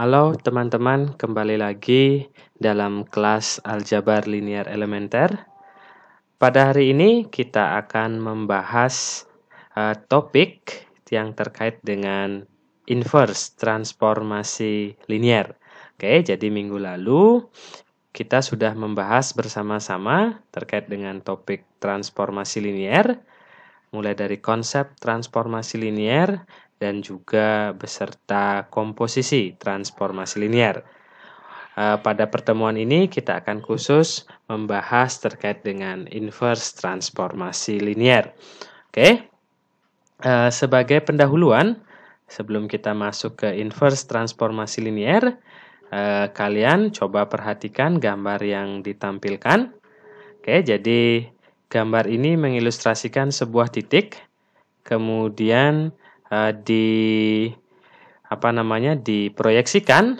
Halo teman-teman, kembali lagi dalam kelas aljabar linear elementer. Pada hari ini kita akan membahas uh, topik yang terkait dengan inverse transformasi linear. Oke, jadi minggu lalu kita sudah membahas bersama-sama terkait dengan topik transformasi linear mulai dari konsep transformasi linear dan juga beserta komposisi transformasi linear. Eh, pada pertemuan ini kita akan khusus membahas terkait dengan inverse transformasi linear. Oke, eh, sebagai pendahuluan sebelum kita masuk ke inverse transformasi linear, eh, kalian coba perhatikan gambar yang ditampilkan. Oke, jadi gambar ini mengilustrasikan sebuah titik, kemudian uh, di apa namanya diproyeksikan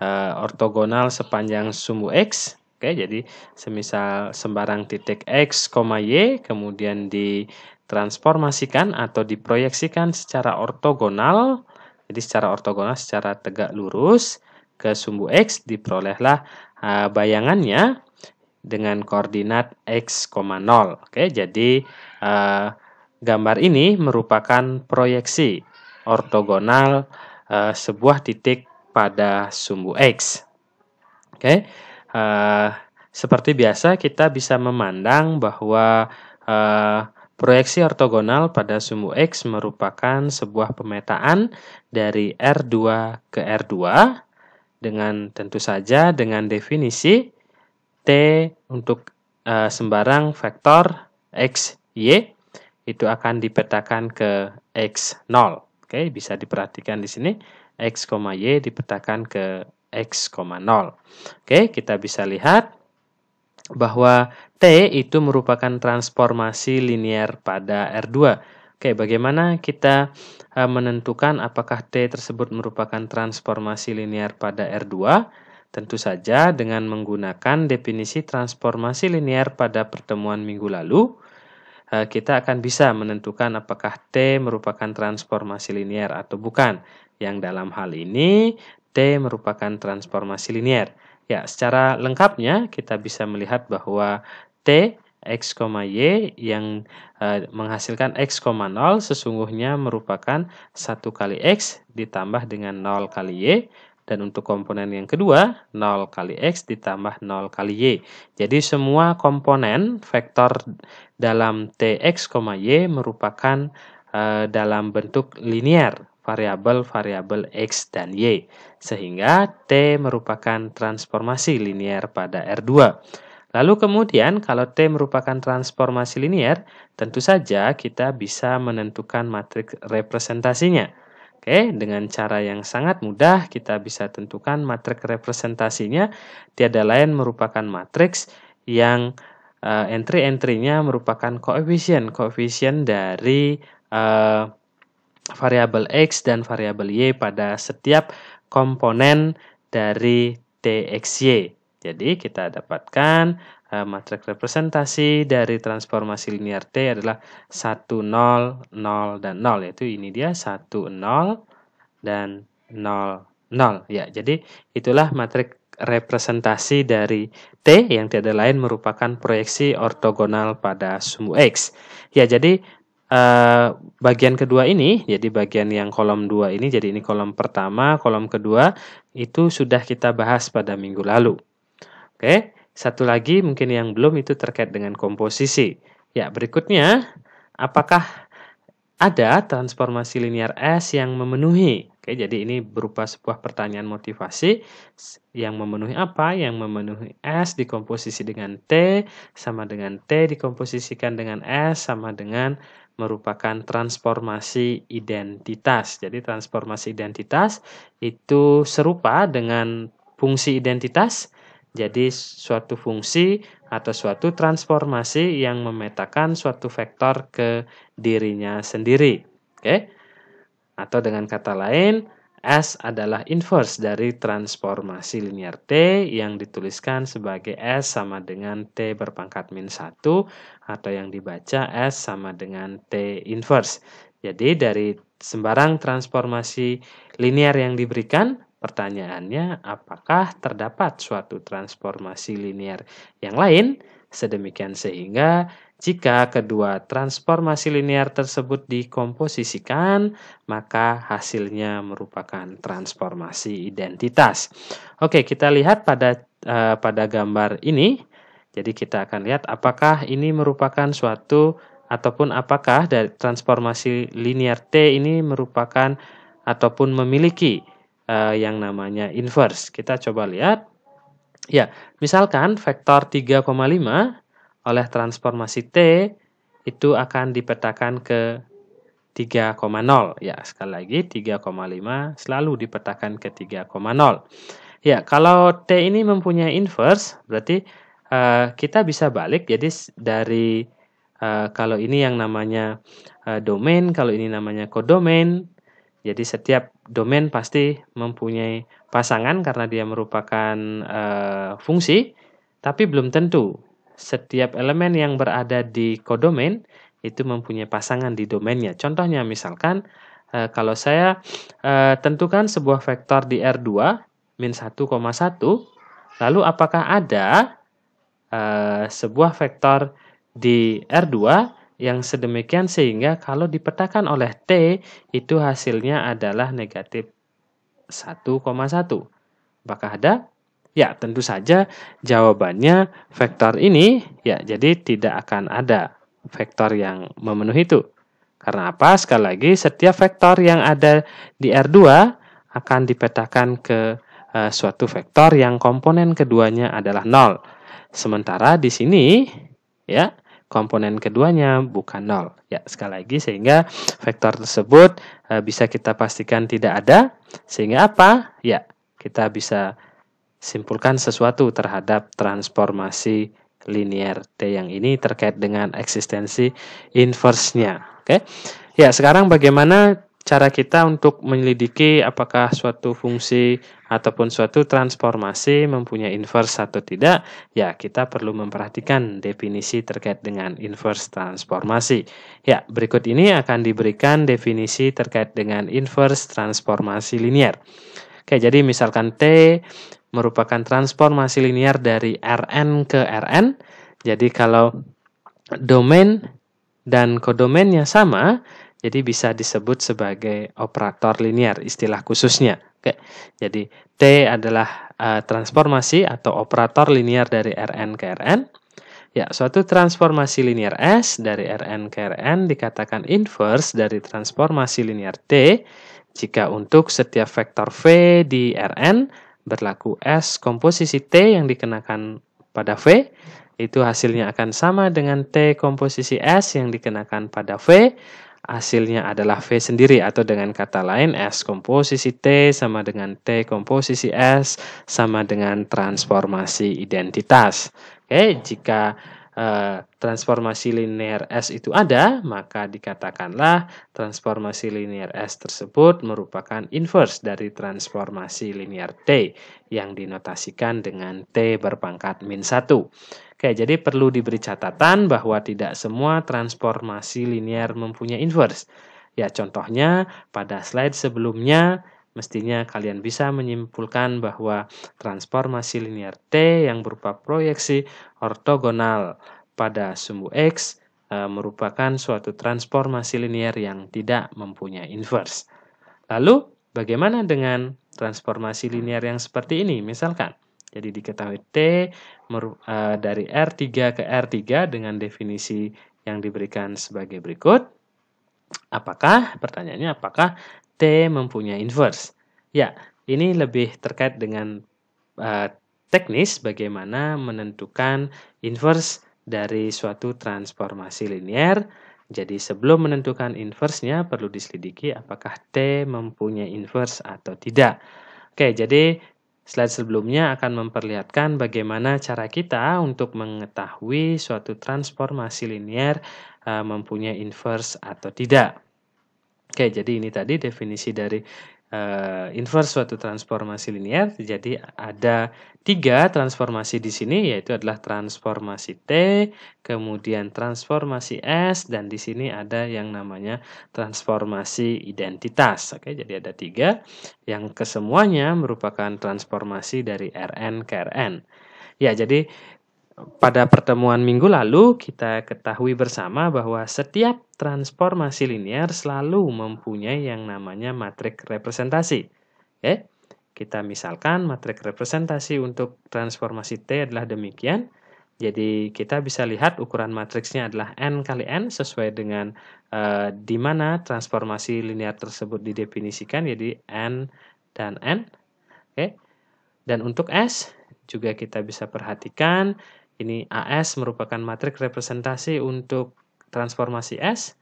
uh, ortogonal sepanjang sumbu x. Oke, jadi semisal sembarang titik x, y kemudian ditransformasikan atau diproyeksikan secara ortogonal. Jadi secara ortogonal secara tegak lurus ke sumbu x diperolehlah uh, bayangannya dengan koordinat x, 0. Oke, jadi uh, Gambar ini merupakan proyeksi ortogonal uh, sebuah titik pada sumbu X. Oke, okay? Eh, seperti biasa kita bisa memandang bahwa uh, proyeksi ortogonal pada sumbu X merupakan sebuah pemetaan dari R2 ke R2 dengan tentu saja dengan definisi T untuk uh, sembarang vektor X, Y itu akan dipetakan ke X0. Oke, bisa diperhatikan di sini X, Y dipetakan ke X, 0. Oke, kita bisa lihat bahwa T itu merupakan transformasi linear pada R2. Oke, bagaimana kita e, menentukan apakah T tersebut merupakan transformasi linear pada R2? Tentu saja dengan menggunakan definisi transformasi linear pada pertemuan minggu lalu, Eh, kita akan bisa menentukan apakah T merupakan transformasi linier atau bukan. Yang dalam hal ini T merupakan transformasi linier. Ya, secara lengkapnya kita bisa melihat bahwa T X, Y yang e, menghasilkan X, 0 sesungguhnya merupakan 1 kali X ditambah dengan 0 kali Y dan untuk komponen yang kedua, 0 kali X ditambah 0 kali Y. Jadi semua komponen vektor dalam Tx, Y merupakan e, dalam bentuk linear variabel-variabel X dan Y. Sehingga T merupakan transformasi linear pada R2. Lalu kemudian kalau T merupakan transformasi linear, tentu saja kita bisa menentukan matriks representasinya Oke, dengan cara yang sangat mudah kita bisa tentukan matriks representasinya tiada lain merupakan matriks yang uh, entry-entrynya merupakan koefisien, koefisien dari uh, variabel x dan variabel y pada setiap komponen dari txy. Jadi kita dapatkan uh, eh, matriks representasi dari transformasi linear T adalah 1, 0, 0, dan 0. Yaitu ini dia 1, 0, dan 0, 0. Ya, jadi itulah matriks representasi dari T yang tiada lain merupakan proyeksi ortogonal pada sumbu X. Ya, jadi Uh, bagian kedua ini, jadi bagian yang kolom 2 ini, jadi ini kolom pertama, kolom kedua, itu sudah kita bahas pada minggu lalu. Oke, satu lagi mungkin yang belum itu terkait dengan komposisi. Ya, berikutnya, apakah ada transformasi linear S yang memenuhi? Oke, jadi ini berupa sebuah pertanyaan motivasi yang memenuhi apa? Yang memenuhi S dikomposisi dengan T, sama dengan T dikomposisikan dengan S, sama dengan merupakan transformasi identitas. Jadi transformasi identitas itu serupa dengan fungsi identitas, jadi suatu fungsi atau suatu transformasi yang memetakan suatu vektor ke dirinya sendiri. Oke? Atau dengan kata lain, S adalah inverse dari transformasi linear T yang dituliskan sebagai S sama dengan T berpangkat min 1 atau yang dibaca S sama dengan T inverse. Jadi dari sembarang transformasi linear yang diberikan, Pertanyaannya, apakah terdapat suatu transformasi linear yang lain? Sedemikian sehingga jika kedua transformasi linear tersebut dikomposisikan, maka hasilnya merupakan transformasi identitas. Oke, kita lihat pada uh, pada gambar ini. Jadi kita akan lihat apakah ini merupakan suatu ataupun apakah dari transformasi linear T ini merupakan ataupun memiliki uh, yang namanya inverse. Kita coba lihat. Ya, misalkan vektor 3,5 oleh transformasi T itu akan dipetakan ke 3,0. Ya, sekali lagi 3,5 selalu dipetakan ke 3,0. Ya, kalau T ini mempunyai inverse, berarti uh, kita bisa balik. Jadi dari uh, kalau ini yang namanya uh, domain, kalau ini namanya kodomain, jadi setiap domain pasti mempunyai pasangan karena dia merupakan e, fungsi, tapi belum tentu setiap elemen yang berada di kodomain itu mempunyai pasangan di domainnya. Contohnya misalkan e, kalau saya e, tentukan sebuah vektor di R2 min 1,1, lalu apakah ada e, sebuah vektor di R2 yang sedemikian sehingga kalau dipetakan oleh T itu hasilnya adalah negatif 1,1. Apakah ada? Ya, tentu saja jawabannya vektor ini ya jadi tidak akan ada vektor yang memenuhi itu. Karena apa? Sekali lagi setiap vektor yang ada di R2 akan dipetakan ke e, suatu vektor yang komponen keduanya adalah 0. Sementara di sini ya komponen keduanya bukan nol. Ya, sekali lagi sehingga vektor tersebut e, bisa kita pastikan tidak ada sehingga apa? Ya, kita bisa simpulkan sesuatu terhadap transformasi linear T yang ini terkait dengan eksistensi inverse-nya. Oke. Ya, sekarang bagaimana cara kita untuk menyelidiki apakah suatu fungsi ataupun suatu transformasi mempunyai inverse atau tidak, ya kita perlu memperhatikan definisi terkait dengan inverse transformasi. Ya, berikut ini akan diberikan definisi terkait dengan inverse transformasi linear. Oke, jadi misalkan T merupakan transformasi linear dari Rn ke Rn. Jadi kalau domain dan kodomainnya sama, jadi bisa disebut sebagai operator linear istilah khususnya. Oke. Jadi T adalah uh, transformasi atau operator linear dari Rn ke Rn. Ya, suatu transformasi linear S dari Rn ke Rn dikatakan inverse dari transformasi linear T jika untuk setiap vektor V di Rn berlaku S komposisi T yang dikenakan pada V, itu hasilnya akan sama dengan T komposisi S yang dikenakan pada V hasilnya adalah V sendiri atau dengan kata lain S komposisi T sama dengan T komposisi S sama dengan transformasi identitas. Oke, jika Eh, transformasi linear S itu ada, maka dikatakanlah transformasi linear S tersebut merupakan inverse dari transformasi linear T yang dinotasikan dengan T berpangkat min 1. Oke, jadi perlu diberi catatan bahwa tidak semua transformasi linear mempunyai inverse. Ya, contohnya pada slide sebelumnya Mestinya kalian bisa menyimpulkan bahwa transformasi linear T yang berupa proyeksi ortogonal pada sumbu X e, merupakan suatu transformasi linear yang tidak mempunyai inverse. Lalu, bagaimana dengan transformasi linear yang seperti ini? Misalkan, jadi diketahui T e, dari R3 ke R3 dengan definisi yang diberikan sebagai berikut. Apakah, pertanyaannya apakah T mempunyai inverse. Ya, ini lebih terkait dengan uh, teknis bagaimana menentukan inverse dari suatu transformasi linier. Jadi sebelum menentukan inversnya perlu diselidiki apakah T mempunyai inverse atau tidak. Oke, jadi slide sebelumnya akan memperlihatkan bagaimana cara kita untuk mengetahui suatu transformasi linier uh, mempunyai inverse atau tidak. Oke, jadi ini tadi definisi dari uh, inverse suatu transformasi linear. Jadi ada tiga transformasi di sini, yaitu adalah transformasi T, kemudian transformasi S, dan di sini ada yang namanya transformasi identitas. Oke, jadi ada tiga yang kesemuanya merupakan transformasi dari Rn ke Rn. Ya, jadi pada pertemuan minggu lalu kita ketahui bersama bahwa setiap transformasi linear selalu mempunyai yang namanya matrik representasi. Oke? Kita misalkan matrik representasi untuk transformasi T adalah demikian. Jadi kita bisa lihat ukuran matriksnya adalah n kali n sesuai dengan e, di mana transformasi linear tersebut didefinisikan jadi n dan n. Oke. Dan untuk S juga kita bisa perhatikan ini AS merupakan matriks representasi untuk transformasi S.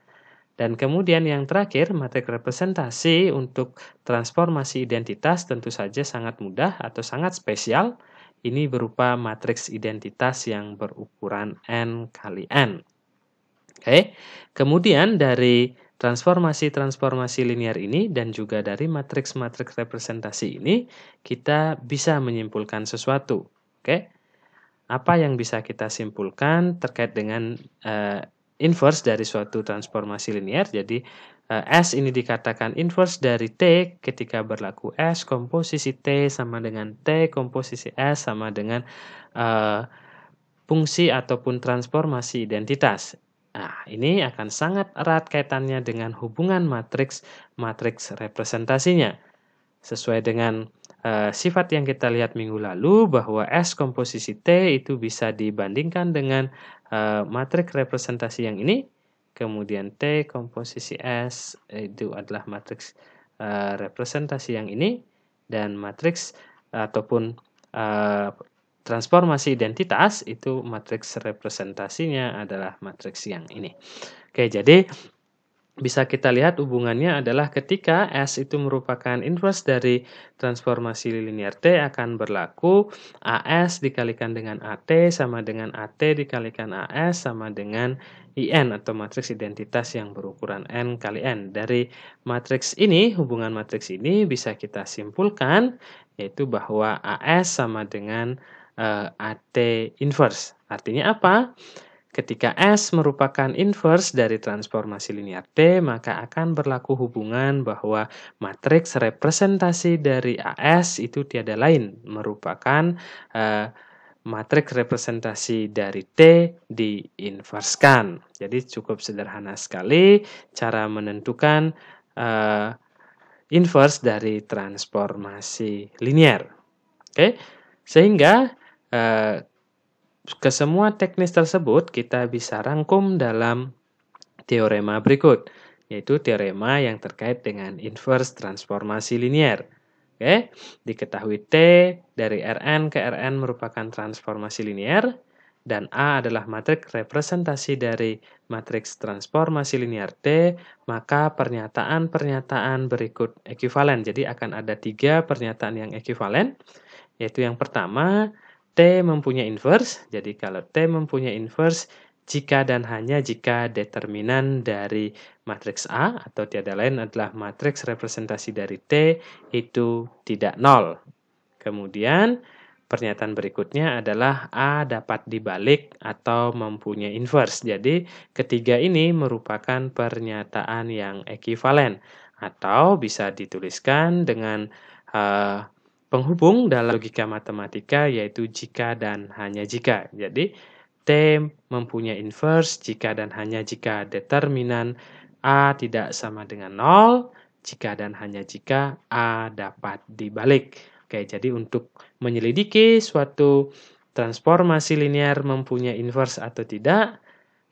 Dan kemudian yang terakhir, matriks representasi untuk transformasi identitas tentu saja sangat mudah atau sangat spesial. Ini berupa matriks identitas yang berukuran N kali N. Oke, kemudian dari transformasi-transformasi linear ini dan juga dari matriks-matriks representasi ini, kita bisa menyimpulkan sesuatu. Oke. Okay? Apa yang bisa kita simpulkan terkait dengan uh, inverse dari suatu transformasi linear? Jadi uh, S ini dikatakan inverse dari T ketika berlaku S komposisi T sama dengan T komposisi S sama dengan uh, fungsi ataupun transformasi identitas. Nah, ini akan sangat erat kaitannya dengan hubungan matriks matriks representasinya. Sesuai dengan uh, sifat yang kita lihat minggu lalu bahwa S komposisi T itu bisa dibandingkan dengan uh, eh, matriks representasi yang ini. Kemudian T komposisi S itu adalah matriks uh, eh, representasi yang ini dan matriks ataupun uh, transformasi identitas itu matriks representasinya adalah matriks yang ini. Oke, jadi bisa kita lihat hubungannya adalah ketika S itu merupakan inverse dari transformasi linear T akan berlaku AS dikalikan dengan AT sama dengan AT dikalikan AS sama dengan IN atau matriks identitas yang berukuran N kali N. Dari matriks ini, hubungan matriks ini bisa kita simpulkan yaitu bahwa AS sama dengan uh, eh, AT inverse. Artinya apa? Ketika S merupakan inverse dari transformasi linear T, maka akan berlaku hubungan bahwa matriks representasi dari AS itu tiada lain merupakan uh, matriks representasi dari T diinverskan. Jadi cukup sederhana sekali cara menentukan uh, inverse dari transformasi linear. Oke, okay? sehingga uh, kesemua teknis tersebut kita bisa rangkum dalam teorema berikut, yaitu teorema yang terkait dengan inverse transformasi linear. Oke, diketahui T dari Rn ke Rn merupakan transformasi linear dan A adalah matriks representasi dari matriks transformasi linear T, maka pernyataan-pernyataan berikut ekuivalen. Jadi akan ada tiga pernyataan yang ekuivalen, yaitu yang pertama T mempunyai inverse, jadi kalau T mempunyai inverse, jika dan hanya jika determinan dari matriks A atau tiada lain adalah matriks representasi dari T itu tidak nol. Kemudian pernyataan berikutnya adalah A dapat dibalik atau mempunyai inverse. Jadi ketiga ini merupakan pernyataan yang ekivalen atau bisa dituliskan dengan uh, penghubung dalam logika matematika yaitu jika dan hanya jika. Jadi T mempunyai inverse jika dan hanya jika determinan A tidak sama dengan 0, jika dan hanya jika A dapat dibalik. Oke, jadi untuk menyelidiki suatu transformasi linear mempunyai inverse atau tidak,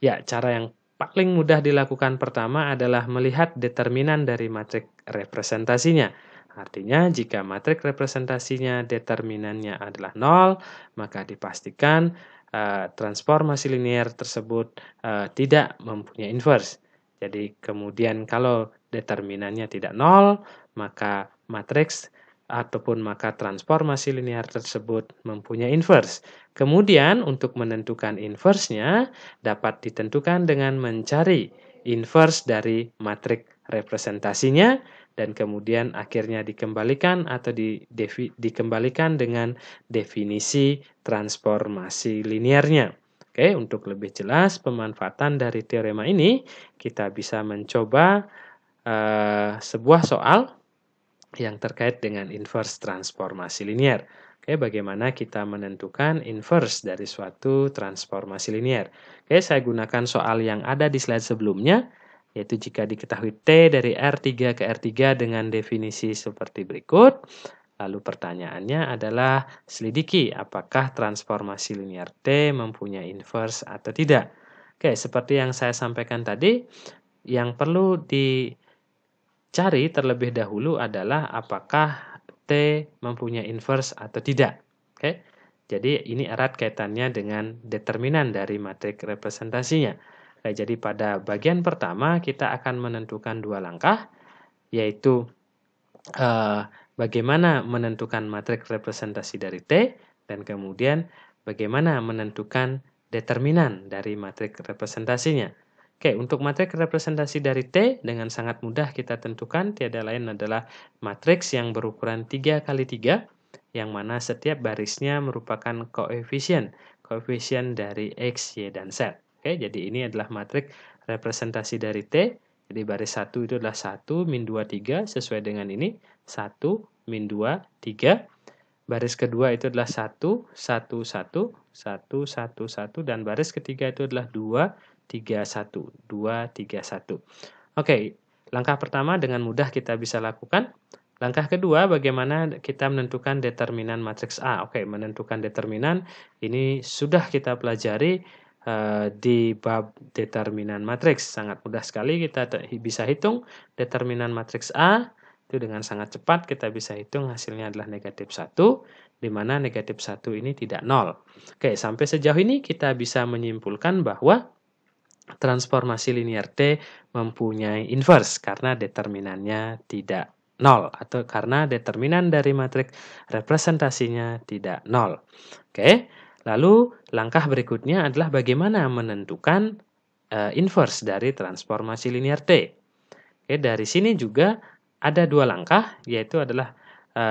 ya cara yang paling mudah dilakukan pertama adalah melihat determinan dari matriks representasinya. Artinya, jika matriks representasinya determinannya adalah 0, maka dipastikan uh, transformasi linear tersebut uh, tidak mempunyai inverse. Jadi, kemudian kalau determinannya tidak 0, maka matriks ataupun maka transformasi linear tersebut mempunyai inverse. Kemudian untuk menentukan inverse-nya dapat ditentukan dengan mencari inverse dari matriks representasinya dan kemudian akhirnya dikembalikan atau di, devi, dikembalikan dengan definisi transformasi linearnya. Oke, untuk lebih jelas pemanfaatan dari teorema ini, kita bisa mencoba uh, sebuah soal yang terkait dengan inverse transformasi linier. Oke, bagaimana kita menentukan inverse dari suatu transformasi linier? Oke, saya gunakan soal yang ada di slide sebelumnya yaitu jika diketahui T dari R3 ke R3 dengan definisi seperti berikut. Lalu pertanyaannya adalah selidiki apakah transformasi linear T mempunyai inverse atau tidak. Oke, seperti yang saya sampaikan tadi, yang perlu dicari terlebih dahulu adalah apakah T mempunyai inverse atau tidak. Oke. Jadi ini erat kaitannya dengan determinan dari matrik representasinya. Baik, eh, jadi pada bagian pertama kita akan menentukan dua langkah, yaitu eh, bagaimana menentukan matriks representasi dari T, dan kemudian bagaimana menentukan determinan dari matriks representasinya. Oke, untuk matriks representasi dari T dengan sangat mudah kita tentukan tiada lain adalah matriks yang berukuran 3 kali 3 yang mana setiap barisnya merupakan koefisien, koefisien dari X, Y, dan Z. Oke, jadi ini adalah matriks representasi dari T. Jadi baris 1 itu adalah 1, min 2, 3, sesuai dengan ini, 1, min 2, 3. Baris kedua itu adalah 1, 1, 1, 1, 1, 1, dan baris ketiga itu adalah 2, 3, 1, 2, 3, 1. Oke, langkah pertama dengan mudah kita bisa lakukan. Langkah kedua, bagaimana kita menentukan determinan matriks A. Oke, menentukan determinan ini sudah kita pelajari Eh, di bab determinan matriks. Sangat mudah sekali kita bisa hitung determinan matriks A itu dengan sangat cepat kita bisa hitung hasilnya adalah negatif 1 di mana negatif 1 ini tidak nol. Oke, sampai sejauh ini kita bisa menyimpulkan bahwa transformasi linear T mempunyai inverse karena determinannya tidak nol atau karena determinan dari matriks representasinya tidak nol. Oke. Lalu langkah berikutnya adalah bagaimana menentukan e, inverse dari transformasi linear T. Oke, dari sini juga ada dua langkah, yaitu adalah e,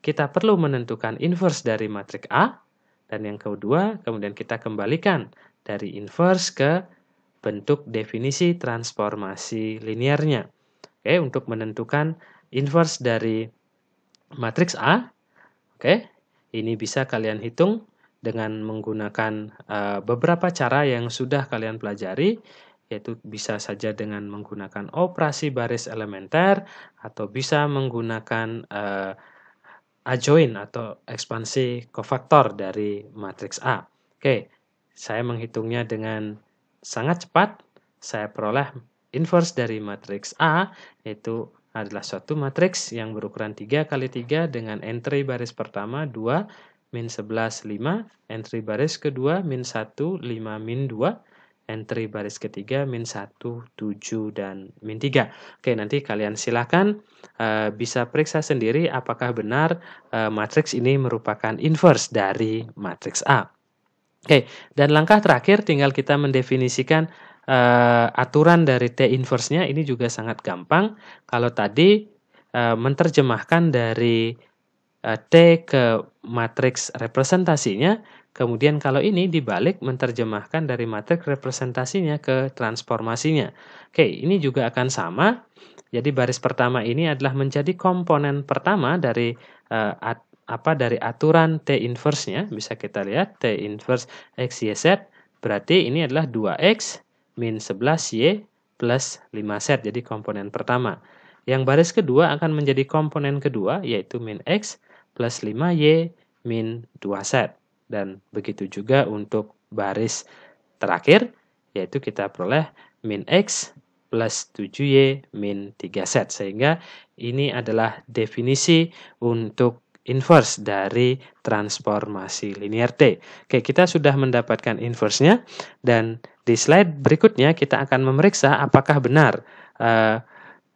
kita perlu menentukan inverse dari matriks A, dan yang kedua kemudian kita kembalikan dari inverse ke bentuk definisi transformasi linearnya. Oke, untuk menentukan inverse dari matriks A, oke, ini bisa kalian hitung dengan menggunakan uh, beberapa cara yang sudah kalian pelajari yaitu bisa saja dengan menggunakan operasi baris elementer atau bisa menggunakan uh, adjoin atau ekspansi kofaktor dari matriks A. Oke, saya menghitungnya dengan sangat cepat. Saya peroleh inverse dari matriks A yaitu adalah suatu matriks yang berukuran 3 kali 3 dengan entry baris pertama 2 min 11, 5, entry baris kedua min 1, 5, min 2, entry baris ketiga min 1, 7, dan min 3. Oke, nanti kalian silakan uh, bisa periksa sendiri apakah benar uh, matriks ini merupakan inverse dari matriks A. Oke, dan langkah terakhir tinggal kita mendefinisikan uh, aturan dari T inverse-nya ini juga sangat gampang. Kalau tadi uh, menerjemahkan dari Eh, T ke matriks representasinya, kemudian kalau ini dibalik menerjemahkan dari matriks representasinya ke transformasinya. Oke, ini juga akan sama. Jadi baris pertama ini adalah menjadi komponen pertama dari uh, at, apa dari aturan T inverse-nya. Bisa kita lihat T inverse X Y Z berarti ini adalah 2X min 11Y plus 5Z jadi komponen pertama. Yang baris kedua akan menjadi komponen kedua yaitu min X plus 5Y min 2 Z. Dan begitu juga untuk baris terakhir, yaitu kita peroleh min X plus 7Y min 3 Z. Sehingga ini adalah definisi untuk inverse dari transformasi linear T. Oke, kita sudah mendapatkan inverse-nya dan di slide berikutnya kita akan memeriksa apakah benar uh,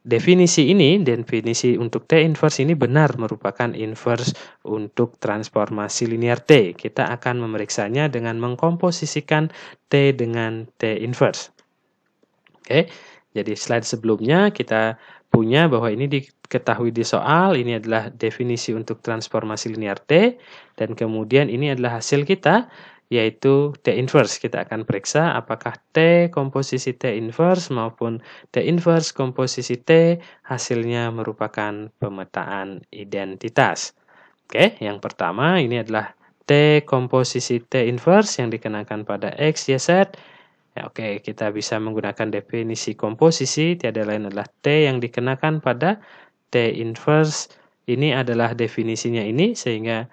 Definisi ini, definisi untuk T inverse ini benar merupakan inverse untuk transformasi linear T. Kita akan memeriksanya dengan mengkomposisikan T dengan T inverse. Oke, jadi slide sebelumnya kita punya bahwa ini diketahui di soal, ini adalah definisi untuk transformasi linear T, dan kemudian ini adalah hasil kita yaitu T inverse. Kita akan periksa apakah T komposisi T inverse maupun T inverse komposisi T hasilnya merupakan pemetaan identitas. Oke, yang pertama ini adalah T komposisi T inverse yang dikenakan pada X, Y, Z. Ya, oke, kita bisa menggunakan definisi komposisi, tiada lain adalah T yang dikenakan pada T inverse. Ini adalah definisinya ini, sehingga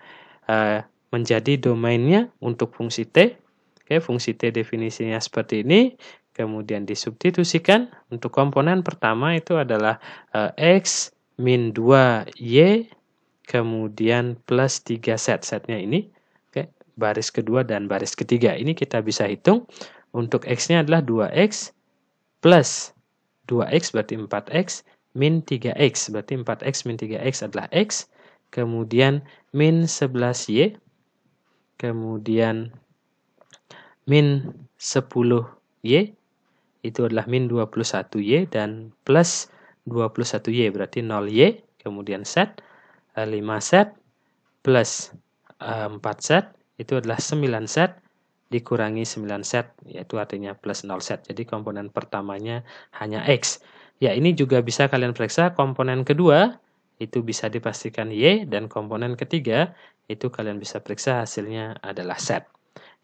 uh, menjadi domainnya untuk fungsi t. Oke, fungsi t definisinya seperti ini, kemudian disubstitusikan untuk komponen pertama itu adalah e, x min 2 y kemudian plus 3 set setnya ini oke baris kedua dan baris ketiga ini kita bisa hitung untuk x-nya adalah 2x plus 2x berarti 4x min 3x berarti 4x min 3x adalah x kemudian min 11y kemudian min 10y itu adalah min 21y dan plus 21y berarti 0y kemudian set 5 set plus 4 eh, set itu adalah 9 set dikurangi 9 set yaitu artinya plus 0 set jadi komponen pertamanya hanya x ya ini juga bisa kalian periksa komponen kedua itu bisa dipastikan y dan komponen ketiga itu kalian bisa periksa hasilnya adalah set.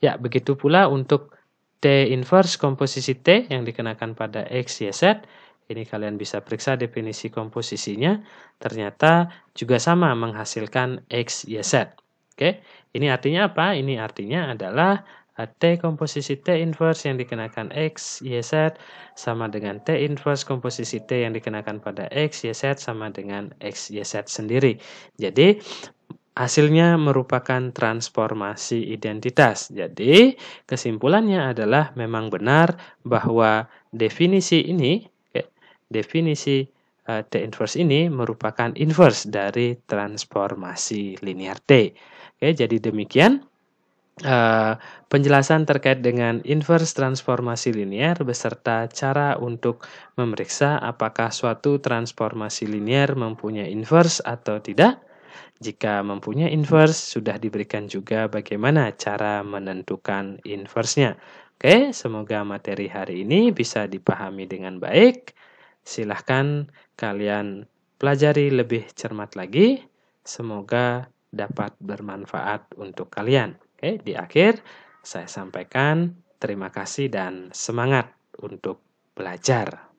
Ya, begitu pula untuk T inverse komposisi T yang dikenakan pada X, Y, Z. Ini kalian bisa periksa definisi komposisinya. Ternyata juga sama menghasilkan X, Y, Z. Oke, ini artinya apa? Ini artinya adalah eh, T komposisi T inverse yang dikenakan X, Y, Z sama dengan T inverse komposisi T yang dikenakan pada X, Y, Z sama dengan X, Y, Z sendiri. Jadi, hasilnya merupakan transformasi identitas. Jadi, kesimpulannya adalah memang benar bahwa definisi ini, definisi eh, T inverse ini merupakan inverse dari transformasi linear T. Oke, jadi demikian eh, penjelasan terkait dengan inverse transformasi linear beserta cara untuk memeriksa apakah suatu transformasi linear mempunyai inverse atau tidak. Jika mempunyai inverse, sudah diberikan juga bagaimana cara menentukan inverse-nya. Oke, semoga materi hari ini bisa dipahami dengan baik. Silahkan kalian pelajari lebih cermat lagi. Semoga dapat bermanfaat untuk kalian. Oke, di akhir saya sampaikan terima kasih dan semangat untuk belajar.